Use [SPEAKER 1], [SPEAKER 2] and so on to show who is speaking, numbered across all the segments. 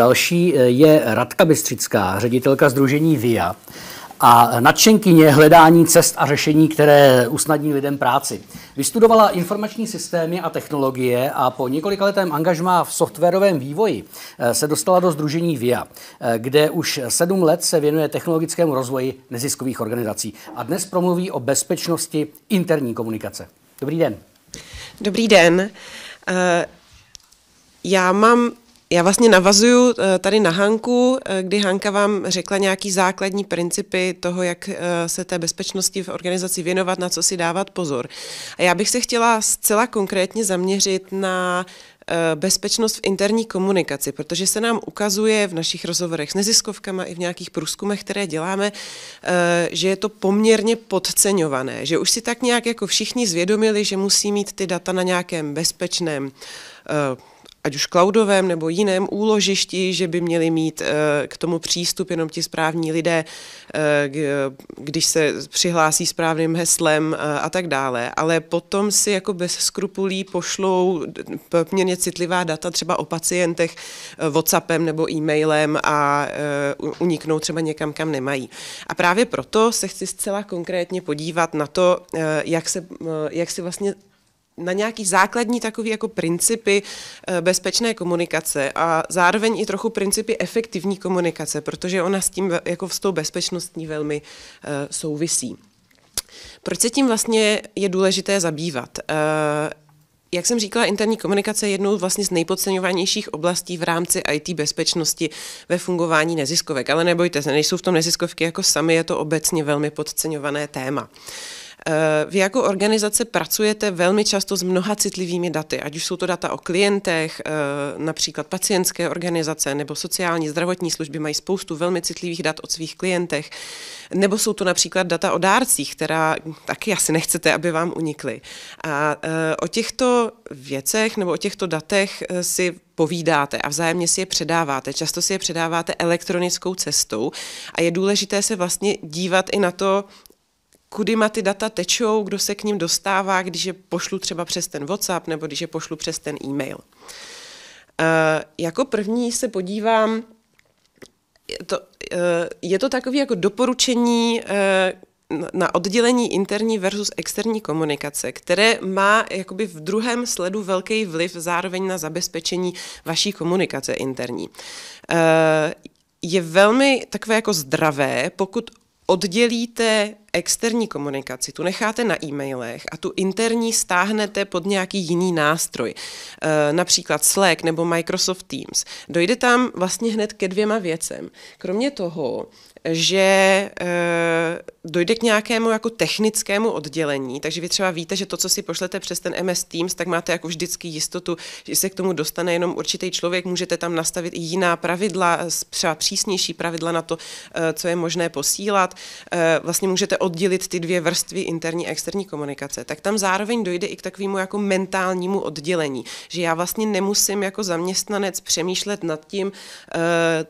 [SPEAKER 1] Další eh, je Radka Bystřická, ředitelka Združení VIA a nadšenkyně hledání cest a řešení, které usnadní lidem práci. Vystudovala informační systémy a technologie a po několika letém angažmá v softwarovém vývoji eh, se dostala do združení VIA, eh, kde už sedm let se věnuje technologickému rozvoji neziskových organizací a dnes promluví o bezpečnosti interní komunikace. Dobrý den. Dobrý den. Uh, já mám já vlastně navazuju
[SPEAKER 2] eh, tady na Hanku, eh, kdy Hanka vám řekla nějaký základní principy toho, jak eh, se té bezpečnosti v organizaci věnovat, na co si dávat pozor. A já bych se chtěla zcela konkrétně zaměřit na bezpečnost v interní komunikaci, protože se nám ukazuje v našich rozhovorech s neziskovkama i v nějakých průzkumech, které děláme, že je to poměrně podceňované, že už si tak nějak jako všichni zvědomili, že musí mít ty data na nějakém bezpečném ať už cloudovém nebo jiném úložišti, že by měli mít eh, k tomu přístup jenom ti správní lidé, eh, když se přihlásí správným heslem eh, a tak dále. Ale potom si jako bez skrupulí pošlou poměrně citlivá data třeba o pacientech WhatsAppem nebo e-mailem a uniknou třeba někam, kam nemají. A právě proto se chci zcela konkrétně podívat na to, jak, se, jak se vlastně na nějaký základní takový jako principy eh, bezpečné komunikace a zároveň i trochu principy efektivní komunikace, protože ona s tím jako s tou bezpečnostní velmi eh, souvisí. Proč se tím vlastně je důležité zabývat? Eh, jak jsem říkala, interní komunikace je jednou vlastně z nejpodceňovanějších oblastí v rámci IT bezpečnosti ve fungování neziskovek. Ale nebojte se, nejsou v tom neziskovky jako sami, je to obecně velmi podceňované téma. Uh, Eh, vy jako organizace pracujete velmi často s mnoha citlivými daty, ať už jsou to data o klientech, eh, například pacientské organizace nebo sociální zdravotní služby mají spoustu velmi citlivých dat o svých klientech, nebo jsou to například data o dárcích, která taky asi nechcete, aby vám unikly. A eh, o těchto věcech nebo o těchto datech si povídáte a vzájemně si je předáváte. Často si je předáváte elektronickou cestou a je důležité se vlastně dívat i na to, kudy má ty data tečou, kdo se k ním dostává, když je pošlu třeba přes ten WhatsApp nebo když je pošlu přes ten e-mail. Uh, jako první se podívám, to, uh, je to eh, takové jako doporučení uh, na oddělení interní versus externí komunikace, které má jakoby v druhém sledu velký vliv zároveň na zabezpečení vaší komunikace interní. Je velmi takové jako zdravé, pokud oddělíte externí komunikaci, tu necháte na e-mailech a tu interní stáhnete pod nějaký jiný nástroj, eh, například Slack nebo Microsoft Teams, dojde tam vlastně hned ke dvěma věcem. Kromě toho, že eh, dojde k nějakému jako technickému oddělení, takže vy třeba víte, že to, co si pošlete přes ten MS Teams, tak máte jako vždycky jistotu, že se k tomu dostane jenom určitý člověk, můžete tam nastavit i jiná pravidla, třeba přísnější pravidla na to, eh, co je možné posílat. vlastně můžete oddělit ty dvě vrstvy interní a externí komunikace, tak tam zároveň dojde i k takovému jako mentálnímu oddělení, že já vlastně nemusím jako zaměstnanec přemýšlet nad tím, eh,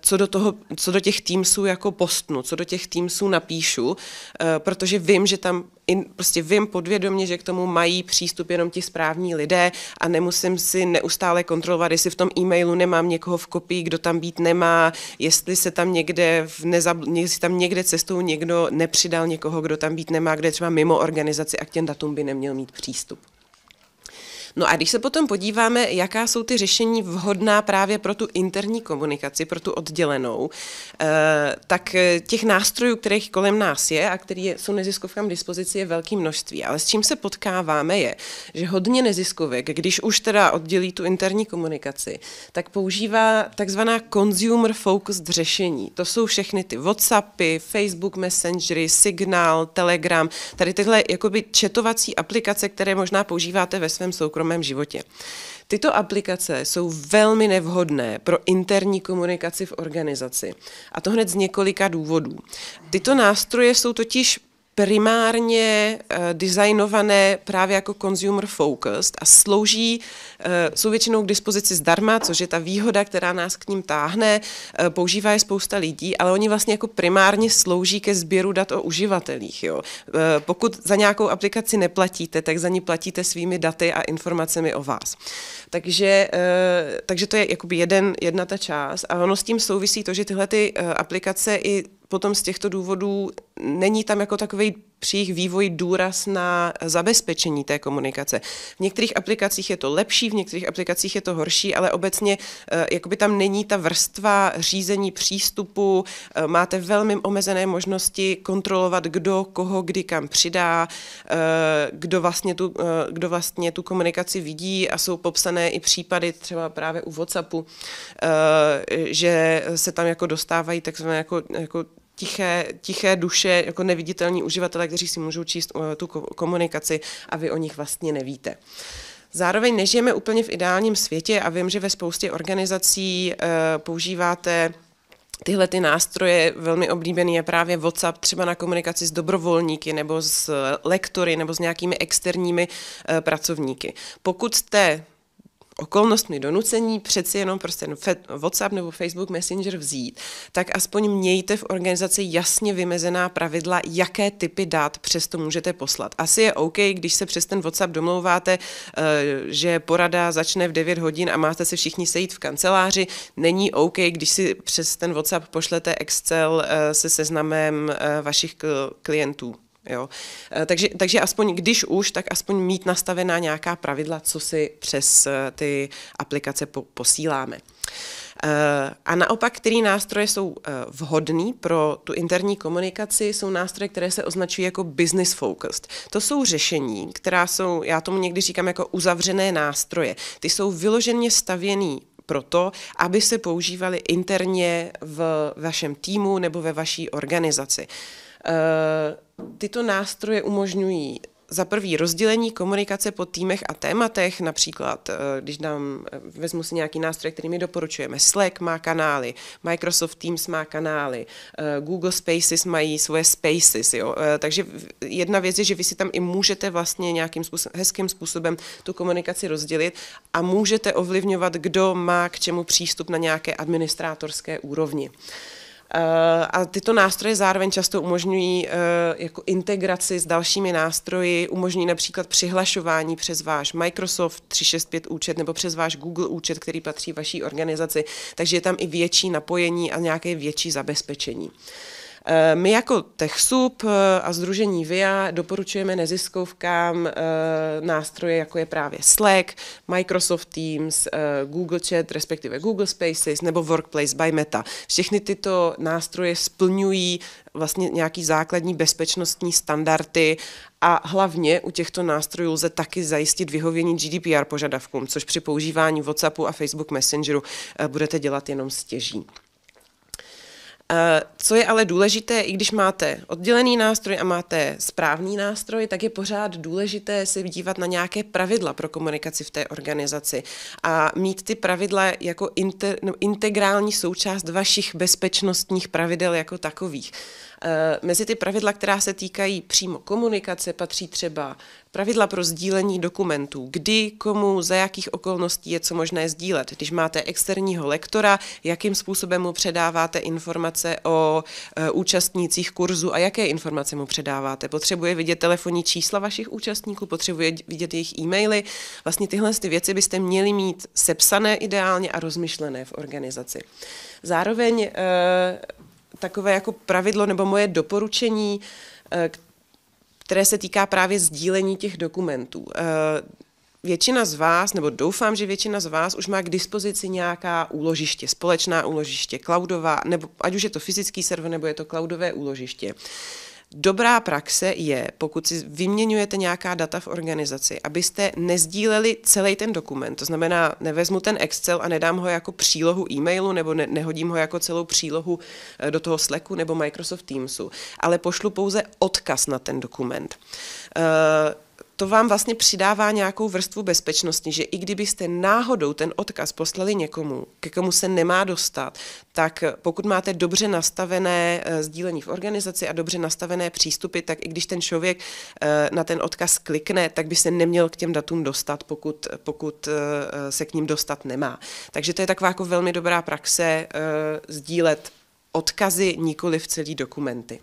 [SPEAKER 2] co do, toho, co do těch týmsů jako postnu, co do těch týmsů napíšu, eh, protože vím, že tam in, prostě vím podvědomě, že k tomu mají přístup jenom ti správní lidé a nemusím si neustále kontrolovat, jestli v tom e-mailu nemám někoho v kopii, kdo tam být nemá, jestli se tam někde, v nezabl- jestli tam někde cestou někdo nepřidal někoho, kdo tam být nemá, kde třeba mimo organizaci a k těm datům by neměl mít přístup. No a když se potom podíváme, jaká jsou ty řešení vhodná právě pro tu interní komunikaci, pro tu oddělenou, eh, tak eh, těch nástrojů, kterých kolem nás je a které jsou neziskovkám k dispozici, je velké množství. Ale s čím se potkáváme je, že hodně neziskovek, když už teda oddělí tu interní komunikaci, tak používá takzvaná consumer focused řešení. To jsou všechny ty WhatsAppy, Facebook Messengery, Signal, Telegram, tady tyhle jakoby četovací aplikace, které možná používáte ve svém soukromí soukromém životě. Tyto aplikace jsou velmi nevhodné pro interní komunikaci v organizaci. A to hned z několika důvodů. Tyto nástroje jsou totiž primárně eh, designované právě jako consumer focused a slouží, eh, jsou většinou k dispozici zdarma, což je ta výhoda, která nás k ním táhne, eh, používá je spousta lidí, ale oni vlastně jako primárně slouží ke sběru dat o uživatelích. Jo. Pokud za nějakou aplikaci neplatíte, tak za ní platíte svými daty a informacemi o vás. Takže, eh, takže to je jakoby jeden, jedna ta část. A ono s tím souvisí to, že tyhle ty eh, aplikace i potom z těchto důvodů není tam jako takový při jejich vývoji důraz na zabezpečení té komunikace. V některých aplikacích je to lepší, v některých aplikacích je to horší, ale obecně eh, jakoby tam není ta vrstva řízení přístupu, eh, máte velmi omezené možnosti kontrolovat, kdo koho kdy kam přidá, eh, kdo vlastně tu, kdo vlastně tu komunikaci vidí a jsou popsané i případy třeba právě u WhatsAppu, že se tam jako dostávají takzvané jako, jako tiché, tiché duše, jako neviditelní uživatelé, kteří si můžou číst eh, tu komunikaci a vy o nich vlastně nevíte. Zároveň nežijeme úplně v ideálním světě a vím, že ve spoustě organizací eh, používáte tyhle ty nástroje velmi oblíbený je právě WhatsApp třeba na komunikaci s dobrovolníky nebo s lektory nebo s nějakými externími e, pracovníky. Pokud jste okolnostmi donucení přeci jenom prostě WhatsApp nebo Facebook Messenger vzít, tak aspoň mějte v organizaci jasně vymezená pravidla, jaké typy dát přesto můžete poslat. Asi je OK, když se přes ten WhatsApp domlouváte, eh, že porada začne v 9 hodin a máte se všichni sejít v kanceláři. Není OK, když si přes ten WhatsApp pošlete Excel eh, se seznamem eh, vašich klientů. Jo? Eh, takže, takže aspoň, když už, tak aspoň mít nastavená nějaká pravidla, co si přes eh, ty aplikace po, posíláme. Eh, a naopak, který nástroje jsou vhodný pro tu interní komunikaci, jsou nástroje, které se označují jako business focused. To jsou řešení, která jsou, já tomu někdy říkám jako uzavřené nástroje. Ty jsou vyloženě stavěný proto, aby se používaly interně v vašem týmu nebo ve vaší organizaci. Uh, Eh, tyto nástroje umožňují za prvý rozdělení komunikace po týmech a tématech, například, eh, když dám, eh, vezmu si nějaký nástroj, který mi doporučujeme. Slack má kanály, Microsoft Teams má kanály, Google Spaces mají svoje spaces, jo. Takže jedna věc je, že vy si tam i můžete vlastně nějakým způsobem, hezkým způsobem tu komunikaci rozdělit a můžete ovlivňovat, kdo má k čemu přístup na nějaké administrátorské úrovni. Uh, Eh, a tyto nástroje zároveň často umožňují eh, jako integraci s dalšími nástroji, umožňují například přihlašování přes váš Microsoft 365 účet nebo přes váš Google účet, který patří vaší organizaci, takže je tam i větší napojení a nějaké větší zabezpečení. My jako TechSoup eh, a Združení VIA doporučujeme neziskovkám eh, nástroje, jako je právě Slack, Microsoft Teams, eh, Google Chat, respektive Google Spaces nebo Workplace by Meta. Všechny tyto nástroje splňují vlastně nějaký základní bezpečnostní standardy a hlavně u těchto nástrojů lze taky zajistit vyhovění GDPR požadavkům, což při používání WhatsAppu a Facebook Messengeru budete dělat jenom stěží. Eh, co je ale důležité, i když máte oddělený nástroj a máte správný nástroj, tak je pořád důležité se dívat na nějaké pravidla pro komunikaci v té organizaci a mít ty pravidla jako inter, no, integrální součást vašich bezpečnostních pravidel jako takových. Eh, mezi ty pravidla, která se týkají přímo komunikace, patří třeba pravidla pro sdílení dokumentů, kdy, komu, za jakých okolností je co možné sdílet. Když máte externího lektora, jakým způsobem mu předáváte informace o eh, účastnících kurzu a jaké informace mu předáváte. Potřebuje vidět telefonní čísla vašich účastníků, potřebuje vidět jejich e-maily. Vlastně tyhle ty věci byste měli mít sepsané ideálně a rozmyšlené v organizaci. Zároveň eh, takové jako pravidlo nebo moje doporučení, eh, které se týká právě sdílení těch dokumentů. Eh, většina z vás, nebo doufám, že většina z vás už má k dispozici nějaká úložiště, společná úložiště, cloudová, nebo ať už je to fyzický server, nebo je to cloudové úložiště. Uh, Dobrá praxe je, pokud si vyměňujete nějaká data v organizaci, abyste nezdíleli celý ten dokument. To znamená, nevezmu ten Excel a nedám ho jako přílohu e-mailu nebo ne- nehodím ho jako celou přílohu eh, do toho Slacku nebo Microsoft Teamsu, ale pošlu pouze odkaz na ten dokument. Uh, to vám vlastně přidává nějakou vrstvu bezpečnosti, že i kdybyste náhodou ten odkaz poslali někomu, ke komu se nemá dostat, tak eh, pokud máte dobře nastavené eh, sdílení v organizaci a dobře nastavené přístupy, tak i když ten člověk eh, na ten odkaz klikne, tak by se neměl k těm datům dostat, pokud, pokud se k ním dostat nemá. Takže to je taková jako velmi dobrá praxe sdílet odkazy, nikoli v celý dokumenty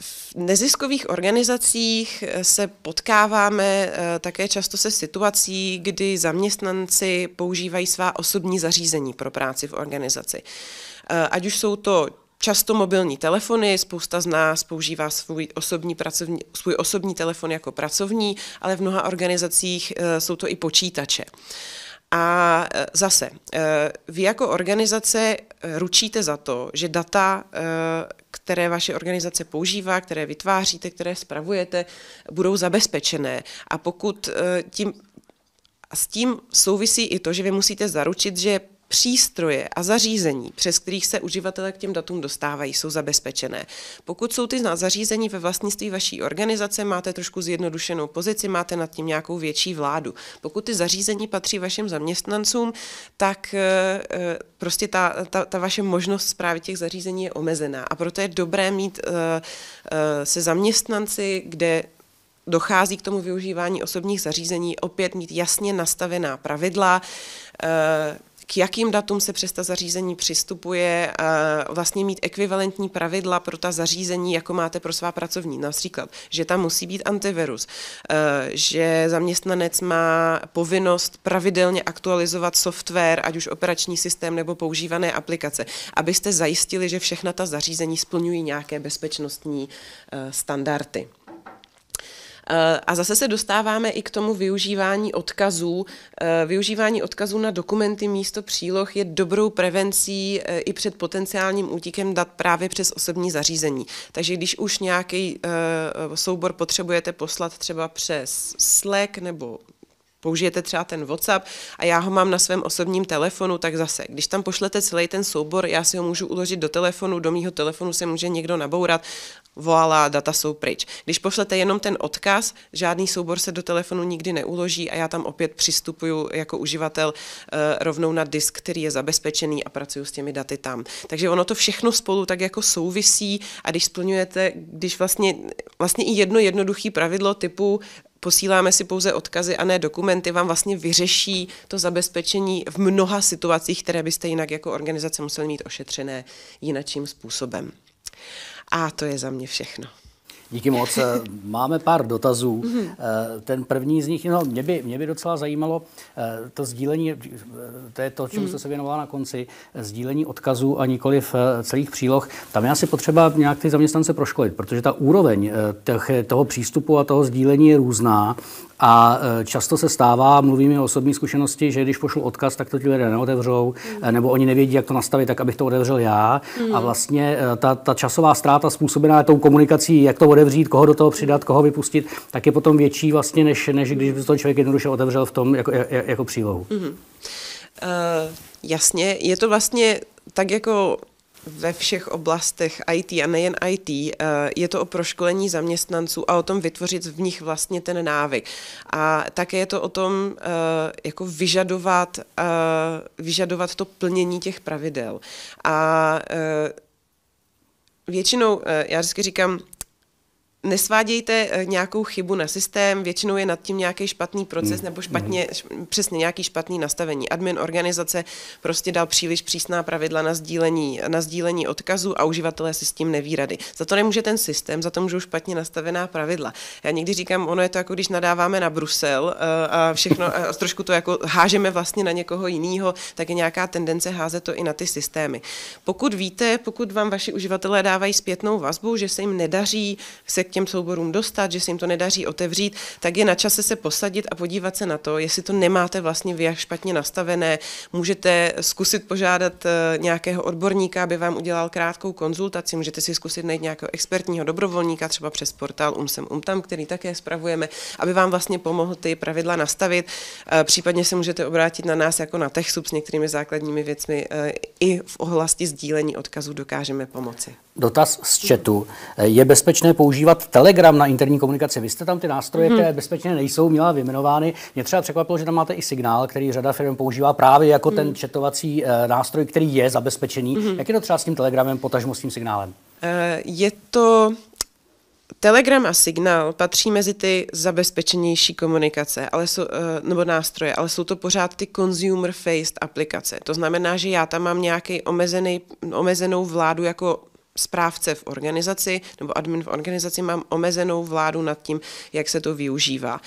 [SPEAKER 2] v neziskových organizacích eh, se potkáváme eh, také často se situací, kdy zaměstnanci používají svá osobní zařízení pro práci v organizaci. Eh, ať už jsou to často mobilní telefony, spousta z nás používá svůj osobní, pracovní, svůj osobní telefon jako pracovní, ale v mnoha organizacích jsou to i počítače. A e, zase, e, vy jako organizace e, ručíte za to, že data, které vaše organizace používá, které vytváříte, které spravujete, budou zabezpečené. A pokud tím a s tím souvisí i to, že vy musíte zaručit, že přístroje a zařízení, přes kterých se uživatelé k těm datům dostávají, jsou zabezpečené. Pokud jsou ty zařízení ve vlastnictví vaší organizace, máte trošku zjednodušenou pozici, máte nad tím nějakou větší vládu. Pokud ty zařízení patří vašim zaměstnancům, tak eh, eh, prostě ta, ta, ta vaše možnost zprávy těch zařízení je omezená. A proto je dobré mít eh, se zaměstnanci, kde dochází k tomu využívání osobních zařízení, opět mít jasně nastavená pravidla, k jakým datům se přes ta zařízení přistupuje, vlastně mít ekvivalentní pravidla pro ta zařízení, jako máte pro svá pracovní. Například, že tam musí být antivirus, že zaměstnanec má povinnost pravidelně aktualizovat software, ať už operační systém nebo používané aplikace, abyste zajistili, že všechna ta zařízení splňují nějaké bezpečnostní standardy. Eh, a zase se dostáváme i k tomu využívání odkazů. Eh, využívání odkazů na dokumenty místo příloh je dobrou prevencí eh, i před potenciálním útikem dat právě přes osobní zařízení. Takže když už nějaký soubor potřebujete poslat třeba přes Slack nebo použijete třeba ten WhatsApp a já ho mám na svém osobním telefonu, tak zase, když tam pošlete celý ten soubor, já si ho můžu uložit do telefonu, do mýho telefonu se může někdo nabourat, voala, data jsou pryč. Když pošlete jenom ten odkaz, žádný soubor se do telefonu nikdy neuloží a já tam opět přistupuju jako uživatel eh, rovnou na disk, který je zabezpečený a pracuju s těmi daty tam. Takže ono to všechno spolu tak jako souvisí a když splňujete, když vlastně, vlastně i jedno jednoduché pravidlo typu posíláme si pouze odkazy a ne dokumenty, vám vlastně vyřeší to zabezpečení v mnoha situacích, které byste jinak jako organizace museli mít ošetřené jinakým způsobem.
[SPEAKER 1] A to je za mě všechno. Díky moc. Eh, máme pár dotazů. Mhm. Eh, ten první z nich, no, mě by, mě by docela zajímalo eh, to sdílení, to je to, čemu mhm. jste se věnovala na konci, sdílení odkazů a v celých příloh. Tam je asi potřeba nějak ty zaměstnance proškolit, protože ta úroveň toho přístupu a toho sdílení je různá a e, často se stává, mluvím o osobní zkušenosti, že když pošlu odkaz, tak to ti lidé neotevřou, mm. nebo oni nevědí, jak to nastavit, tak abych to otevřel já. Mm. A hmm. vlastně e, ta, ta časová ztráta způsobená tou komunikací, jak to otevřít, koho do toho přidat, koho vypustit, tak je potom větší vlastně, než, než když by to člověk jednoduše otevřel v tom jako, jako přílohu.
[SPEAKER 2] Mm. Uh, jasně, je to vlastně tak jako ve všech oblastech IT a nejen IT, eh, je to o proškolení zaměstnanců a o tom vytvořit v nich vlastně ten návyk. A také je to o tom eh, jako vyžadovat, eh, vyžadovat to plnění těch pravidel. A většinou, já vždycky říkám, nesvádějte eh, nějakou chybu na systém, většinou je nad tím nějaký špatný proces mm. nebo mm-hmm. špatně, hmm. přesně nějaký špatný nastavení. Admin organizace prostě dal příliš přísná pravidla na sdílení, na sdílení odkazů a uživatelé si s tím neví rady. Za to nemůže ten systém, za to můžou špatně nastavená pravidla. Já někdy říkám, ono je to jako když nadáváme na Brusel eh, a všechno, a trošku to jako hážeme vlastně na někoho jiného, tak je nějaká tendence házet to i na ty systémy. Pokud víte, pokud vám vaši uživatelé dávají zpětnou vazbu, že se jim nedaří se těm souborům dostat, že se jim to nedaří otevřít, tak je na čase se posadit a podívat se na to, jestli to nemáte vlastně vy špatně nastavené. Můžete zkusit požádat eh, nějakého odborníka, aby vám udělal krátkou konzultaci, můžete si zkusit najít nějakého expertního dobrovolníka, třeba přes portál Umsem Umtam, který také spravujeme, aby vám vlastně pomohl ty pravidla nastavit. Eh, případně se můžete obrátit na nás jako na TechSub s některými základními věcmi. Eh, I v ohlasti sdílení odkazů dokážeme pomoci.
[SPEAKER 1] Dotaz z chatu. Je bezpečné používat Telegram na interní komunikaci. Vy jste tam ty nástroje, hmm. které bezpečně nejsou, měla vyjmenovány. Mě třeba překvapilo, že tam máte i signál, který řada firm používá právě jako hmm. ten mhm. četovací eh, nástroj, který je zabezpečený. Hmm. Jak je to třeba s tím Telegramem, potažmo s tím signálem?
[SPEAKER 2] Eh, je to Telegram a Signál patří mezi ty zabezpečenější komunikace ale jsou, eh, nebo nástroje, ale jsou to pořád ty consumer-faced aplikace. To znamená, že já tam mám nějaký omezený, omezenou vládu jako správce v organizaci nebo admin v organizaci mám omezenou vládu nad tím, jak se to využívá.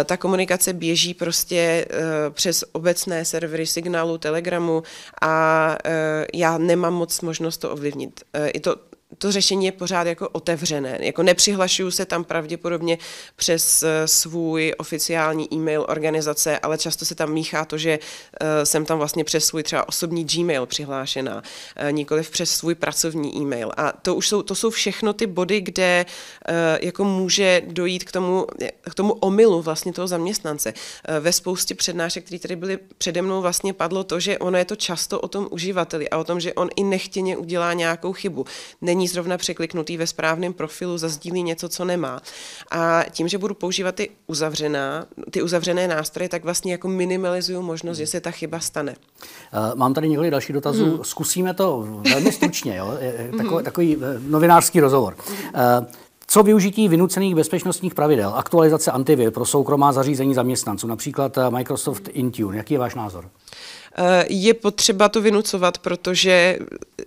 [SPEAKER 2] E, ta komunikace běží prostě e, přes obecné servery signálu, telegramu a e, já nemám moc možnost to ovlivnit. I to to řešení je pořád jako otevřené. Jako nepřihlašuju se tam pravděpodobně přes eh, svůj oficiální e-mail organizace, ale často se tam míchá to, že eh, jsem tam vlastně přes svůj třeba osobní Gmail přihlášená, eh, nikoli přes svůj pracovní e-mail. A to už jsou, to jsou všechno ty body, kde jako může dojít k tomu, k tomu omylu vlastně toho zaměstnance. Ve spoustě přednášek, které tady byly přede mnou, vlastně padlo to, že ono je to často o tom uživateli a o tom, že on i nechtěně udělá nějakou chybu. Není zrovna překliknutý ve správném profilu, zazdílí něco, co nemá. A tím, že budu používat ty, uzavřená, ty uzavřené nástroje, tak vlastně jako minimalizuju možnost, hmm. že se ta chyba stane.
[SPEAKER 1] Eh, mám tady několik dalších dotazů. Hmm. Zkusíme to velmi stručně. Jo? Hmm. Takový, takový eh, novinářský rozhovor. Hmm. Eh, co využití vynucených bezpečnostních pravidel, aktualizace antivir pro soukromá zařízení zaměstnanců, například Microsoft Intune? Jaký je váš názor? Eh, je potřeba to vynucovat, protože,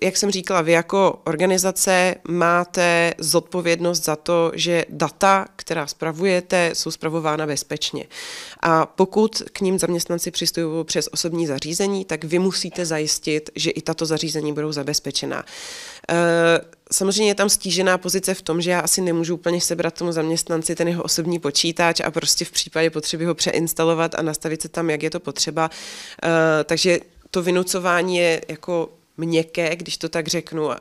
[SPEAKER 1] jak jsem říkala, vy jako organizace
[SPEAKER 2] máte zodpovědnost za to, že data, která spravujete, jsou spravována bezpečně. A pokud k ním zaměstnanci přistupují přes osobní zařízení, tak vy musíte zajistit, že i tato zařízení budou zabezpečená. Eh, samozřejmě je tam stížená pozice v tom, že já asi nemůžu úplně sebrat tomu zaměstnanci ten jeho osobní počítač a prostě v případě potřeby ho přeinstalovat a nastavit se tam, jak je to potřeba. Uh, takže to vynucování je jako měkké, když to tak řeknu, eh,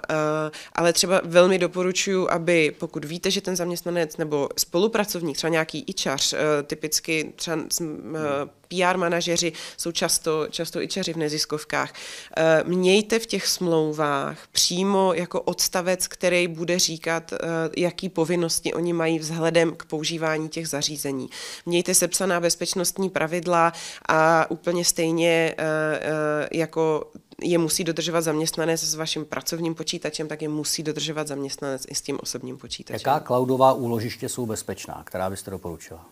[SPEAKER 2] ale třeba velmi doporučuji, aby pokud víte, že ten zaměstnanec nebo spolupracovník, třeba nějaký ičař, eh, typicky třeba eh, PR manažeři jsou často, často ičaři v neziskovkách. Mějte v těch smlouvách přímo jako odstavec, který bude říkat, jaký povinnosti oni mají vzhledem k používání těch zařízení. Mějte sepsaná bezpečnostní pravidla a úplně stejně jako je musí dodržovat zaměstnanec s vaším pracovním počítačem, tak je musí dodržovat zaměstnanec i s tím osobním počítačem. Jaká
[SPEAKER 1] cloudová úložiště jsou bezpečná, která byste doporučila?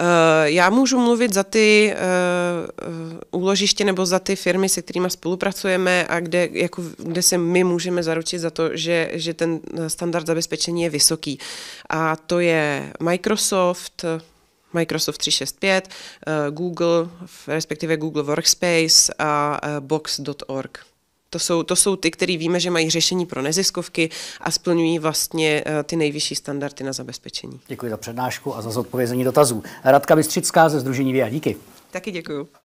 [SPEAKER 2] Eh, já můžu mluvit za ty eh, úložiště nebo za ty firmy, se kterými spolupracujeme a kde, jako, kde se my můžeme zaručit za to, že, že ten standard zabezpečení je vysoký. A to je Microsoft, Microsoft 365, eh, Google, respektive Google Workspace a eh, Box.org. To jsou, to jsou ty, které víme, že mají řešení pro neziskovky a splňují vlastně eh, ty nejvyšší standardy na zabezpečení. Děkuji za přednášku a
[SPEAKER 1] za zodpovězení dotazů. Radka Bystřická ze Združení VIA. Díky. Taky děkuji.